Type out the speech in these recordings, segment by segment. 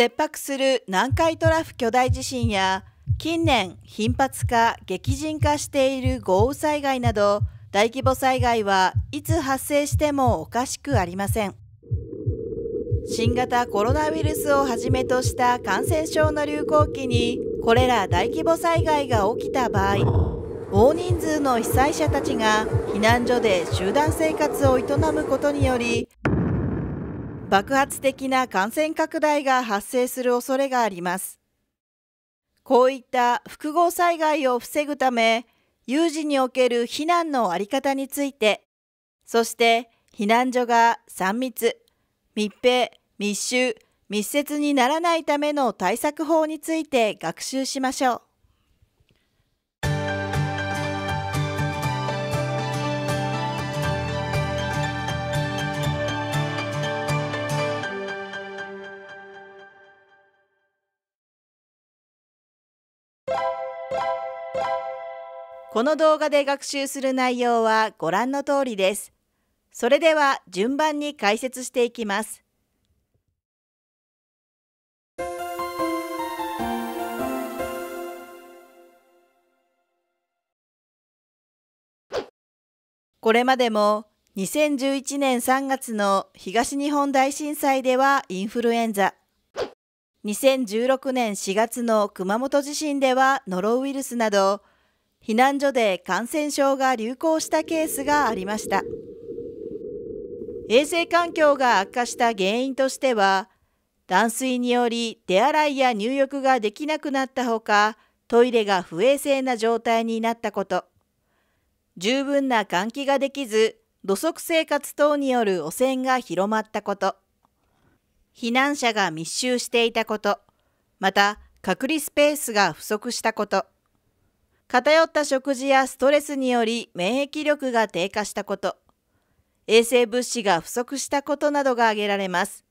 切迫する南海トラフ巨大地震や近年頻発化激甚化している豪雨災害など大規模災害はいつ発生してもおかしくありません新型コロナウイルスをはじめとした感染症の流行期にこれら大規模災害が起きた場合大人数の被災者たちが避難所で集団生活を営むことにより爆発的な感染拡大が発生する恐れがあります。こういった複合災害を防ぐため、有事における避難のあり方について、そして避難所が3密、密閉、密集、密接にならないための対策法について学習しましょう。この動画で学習する内容はご覧の通りです。それでは順番に解説していきます。これまでも2011年3月の東日本大震災ではインフルエンザ2016年4月の熊本地震ではノロウイルスなど避難所で感染症が流行したケースがありました衛生環境が悪化した原因としては断水により手洗いや入浴ができなくなったほかトイレが不衛生な状態になったこと十分な換気ができず土足生活等による汚染が広まったこと避難者が密集していたことまた隔離スペースが不足したこと偏った食事やストレスにより免疫力が低下したこと、衛生物資が不足したことなどが挙げられます。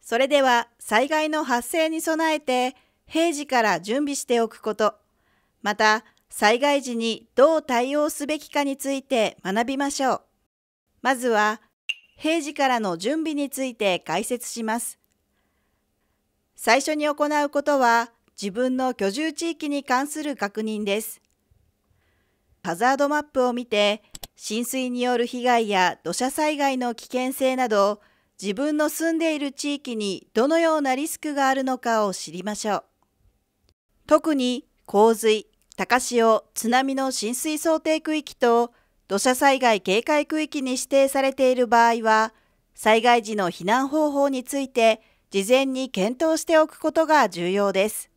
それでは災害の発生に備えて平時から準備しておくこと、また災害時にどう対応すべきかについて学びましょう。まずは平時からの準備について解説します。最初に行うことは自分の居住地域に関する確認です。ハザードマップを見て浸水による被害や土砂災害の危険性など自分の住んでいる地域にどのようなリスクがあるのかを知りましょう。特に洪水、高潮、津波の浸水想定区域と土砂災害警戒区域に指定されている場合は、災害時の避難方法について事前に検討しておくことが重要です。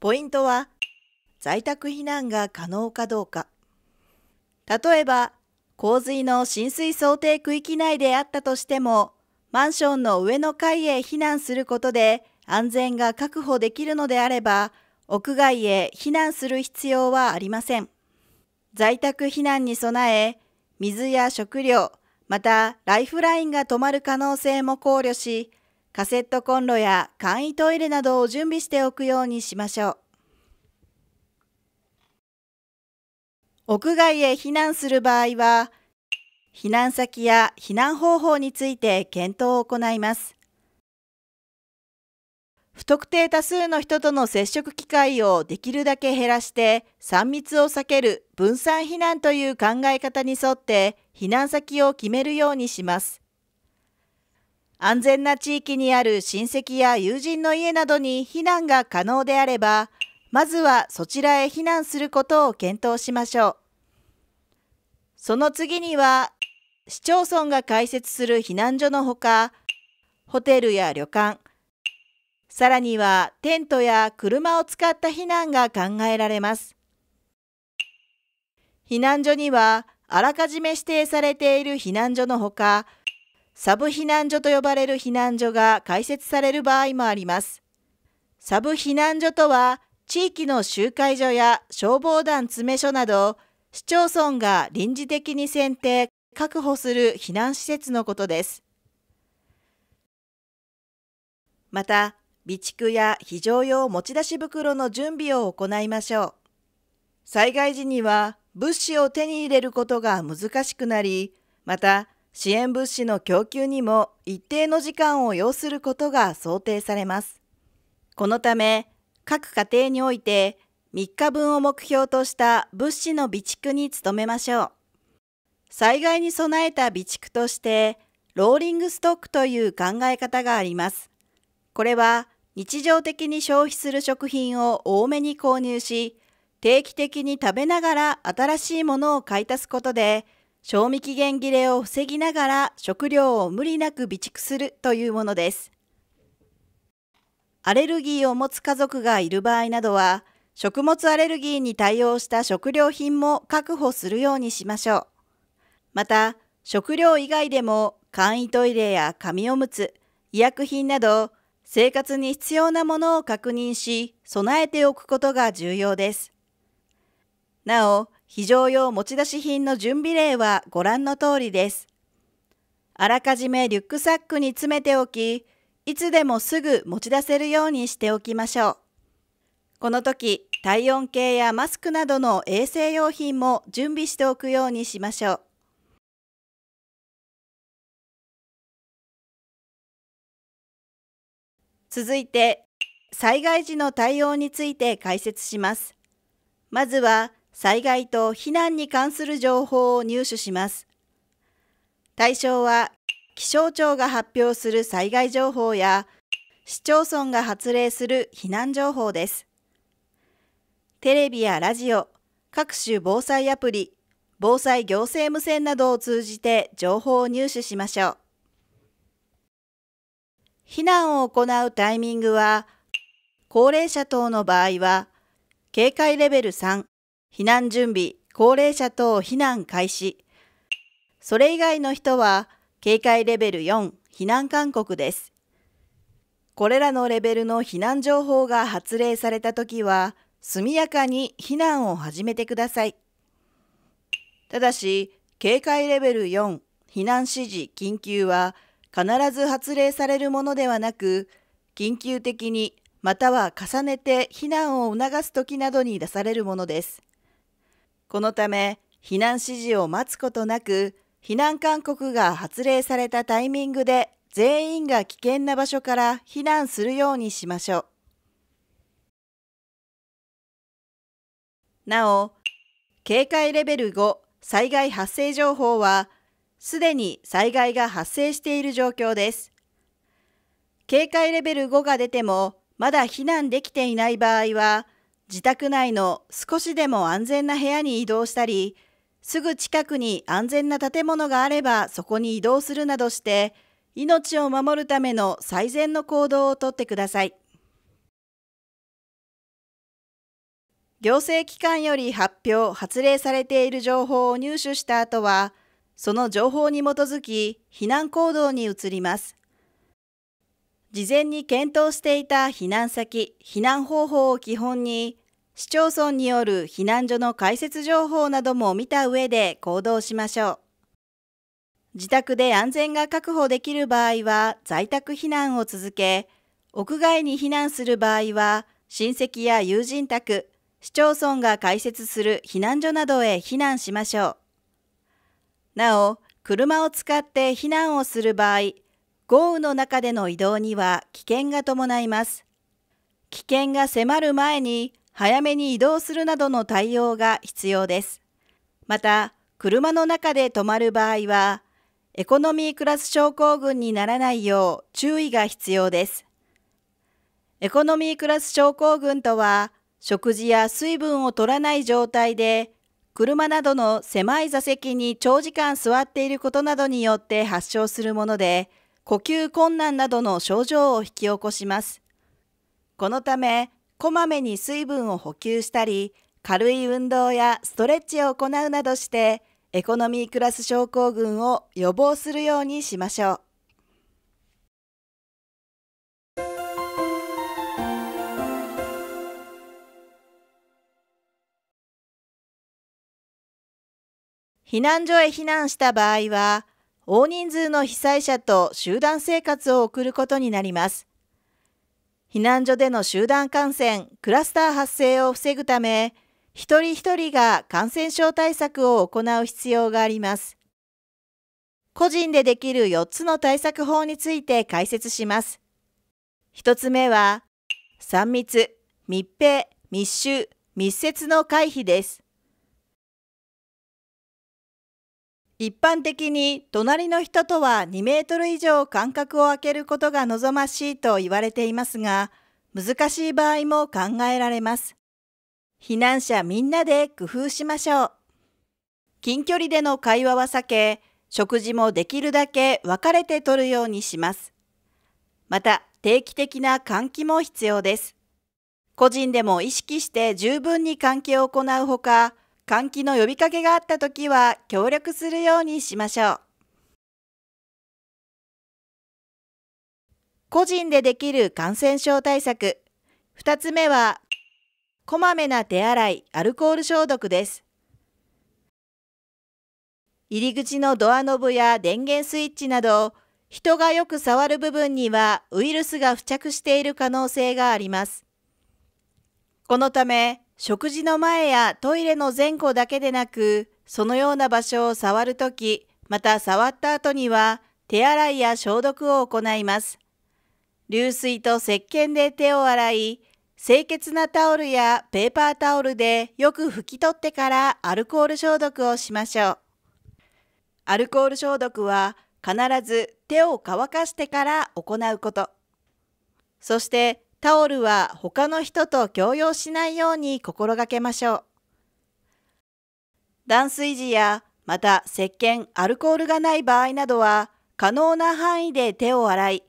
ポイントは、在宅避難が可能かどうか。例えば、洪水の浸水想定区域内であったとしても、マンションの上の階へ避難することで安全が確保できるのであれば、屋外へ避難する必要はありません。在宅避難に備え、水や食料、またライフラインが止まる可能性も考慮し、カセットコンロや簡易トイレなどを準備しておくようにしましょう。屋外へ避難する場合は、避難先や避難方法について検討を行います。不特定多数の人との接触機会をできるだけ減らして3密を避ける分散避難という考え方に沿って避難先を決めるようにします。安全な地域にある親戚や友人の家などに避難が可能であれば、まずはそちらへ避難することを検討しましょう。その次には、市町村が開設する避難所のほか、ホテルや旅館、さらにはテントや車を使った避難が考えられます。避難所にはあらかじめ指定されている避難所のほか、サブ避難所と呼ばれる避難所が開設される場合もあります。サブ避難所とは、地域の集会所や消防団詰め所など、市町村が臨時的に選定、確保する避難施設のことです。また、備蓄や非常用持ち出し袋の準備を行いましょう。災害時には物資を手に入れることが難しくなり、また支援物資の供給にも一定の時間を要することが想定されます。このため、各家庭において3日分を目標とした物資の備蓄に努めましょう。災害に備えた備蓄として、ローリングストックという考え方があります。これは日常的に消費する食品を多めに購入し、定期的に食べながら新しいものを買い足すことで、賞味期限切れを防ぎながら食料を無理なく備蓄するというものです。アレルギーを持つ家族がいる場合などは、食物アレルギーに対応した食料品も確保するようにしましょう。また、食料以外でも簡易トイレや紙おむつ、医薬品など生活に必要なものを確認し、備えておくことが重要です。なお、非常用持ち出し品の準備例はご覧の通りです。あらかじめリュックサックに詰めておき、いつでもすぐ持ち出せるようにしておきましょう。この時、体温計やマスクなどの衛生用品も準備しておくようにしましょう。続いて災害時の対応について解説しますまずは災害と避難に関する情報を入手します対象は気象庁が発表する災害情報や市町村が発令する避難情報ですテレビやラジオ各種防災アプリ防災行政無線などを通じて情報を入手しましょう避難を行うタイミングは、高齢者等の場合は、警戒レベル3、避難準備、高齢者等避難開始。それ以外の人は、警戒レベル4、避難勧告です。これらのレベルの避難情報が発令されたときは、速やかに避難を始めてください。ただし、警戒レベル4、避難指示、緊急は、必ず発令されるものではなく、緊急的にまたは重ねて避難を促す時などに出されるものです。このため、避難指示を待つことなく、避難勧告が発令されたタイミングで全員が危険な場所から避難するようにしましょう。なお、警戒レベル5災害発生情報はすでに災害が発生している状況です。警戒レベル5が出ても、まだ避難できていない場合は、自宅内の少しでも安全な部屋に移動したり、すぐ近くに安全な建物があればそこに移動するなどして、命を守るための最善の行動をとってください。行政機関より発表・発令されている情報を入手した後は、その情報に基づき避難行動に移ります。事前に検討していた避難先、避難方法を基本に、市町村による避難所の開設情報なども見た上で行動しましょう。自宅で安全が確保できる場合は在宅避難を続け、屋外に避難する場合は親戚や友人宅、市町村が開設する避難所などへ避難しましょう。なお、車を使って避難をする場合、豪雨の中での移動には危険が伴います。危険が迫る前に早めに移動するなどの対応が必要です。また、車の中で止まる場合は、エコノミークラス症候群にならないよう注意が必要です。エコノミークラス症候群とは、食事や水分を取らない状態で車などの狭い座席に長時間座っていることなどによって発症するもので、呼吸困難などの症状を引き起こします。このため、こまめに水分を補給したり、軽い運動やストレッチを行うなどして、エコノミークラス症候群を予防するようにしましょう。避難所へ避難した場合は、大人数の被災者と集団生活を送ることになります。避難所での集団感染、クラスター発生を防ぐため、一人一人が感染症対策を行う必要があります。個人でできる4つの対策法について解説します。1つ目は、3密、密閉、密集、密接の回避です。一般的に隣の人とは2メートル以上間隔を空けることが望ましいと言われていますが、難しい場合も考えられます。避難者みんなで工夫しましょう。近距離での会話は避け、食事もできるだけ分かれて取るようにします。また、定期的な換気も必要です。個人でも意識して十分に換気を行うほか、換気の呼びかけがあったときは協力するようにしましょう。個人でできる感染症対策。2つ目は、こまめな手洗い、アルコール消毒です。入り口のドアノブや電源スイッチなど、人がよく触る部分にはウイルスが付着している可能性があります。このため、食事の前やトイレの前後だけでなく、そのような場所を触るとき、また触った後には、手洗いや消毒を行います。流水と石鹸で手を洗い、清潔なタオルやペーパータオルでよく拭き取ってからアルコール消毒をしましょう。アルコール消毒は必ず手を乾かしてから行うこと。そしてタオルは他の人と共用しないように心がけましょう。断水時やまた石鹸、アルコールがない場合などは可能な範囲で手を洗い、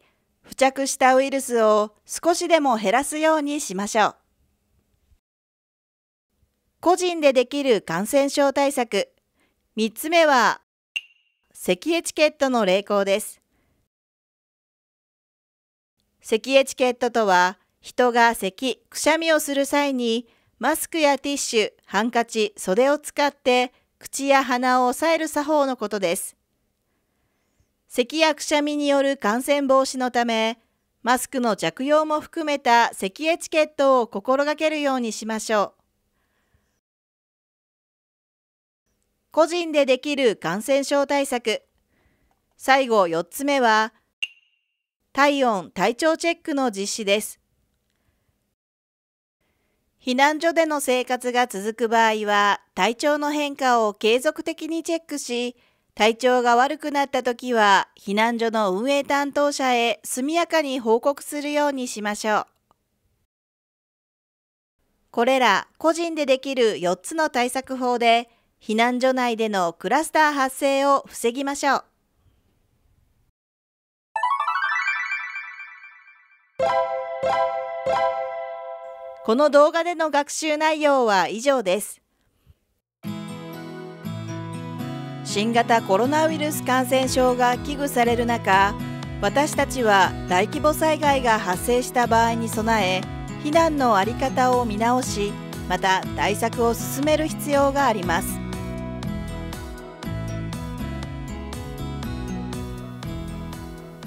付着したウイルスを少しでも減らすようにしましょう。個人でできる感染症対策。3つ目は、咳エチケットの励行です。咳エチケットとは、人が咳、くしゃみをする際に、マスクやティッシュ、ハンカチ、袖を使って、口や鼻を押さえる作法のことです。咳やくしゃみによる感染防止のため、マスクの着用も含めた咳エチケットを心がけるようにしましょう。個人でできる感染症対策。最後4つ目は、体温・体調チェックの実施です。避難所での生活が続く場合は、体調の変化を継続的にチェックし、体調が悪くなった時は、避難所の運営担当者へ速やかに報告するようにしましょう。これら個人でできる4つの対策法で、避難所内でのクラスター発生を防ぎましょう。この動画での学習内容は以上です新型コロナウイルス感染症が危惧される中私たちは大規模災害が発生した場合に備え避難の在り方を見直しまた対策を進める必要があります。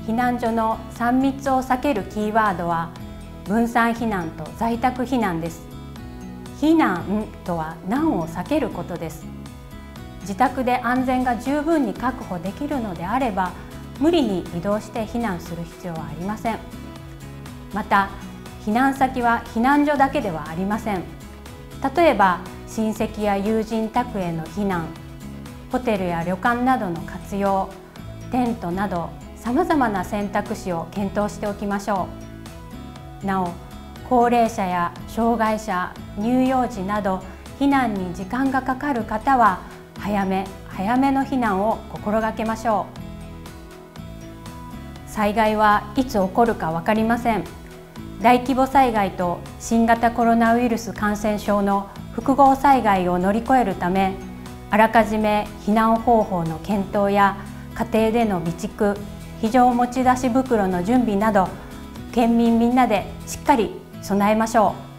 避難所の3密を避けるキーワードは分散避難と在宅避難です避難とは難を避けることです自宅で安全が十分に確保できるのであれば無理に移動して避難する必要はありませんまた避難先は避難所だけではありません例えば親戚や友人宅への避難ホテルや旅館などの活用テントなどさまざまな選択肢を検討しておきましょうなお高齢者や障害者乳幼児など避難に時間がかかる方は早め早めの避難を心がけましょう災害はいつ起こるか分かりません大規模災害と新型コロナウイルス感染症の複合災害を乗り越えるためあらかじめ避難方法の検討や家庭での備蓄非常持ち出し袋の準備など県民みんなでしっかり備えましょう。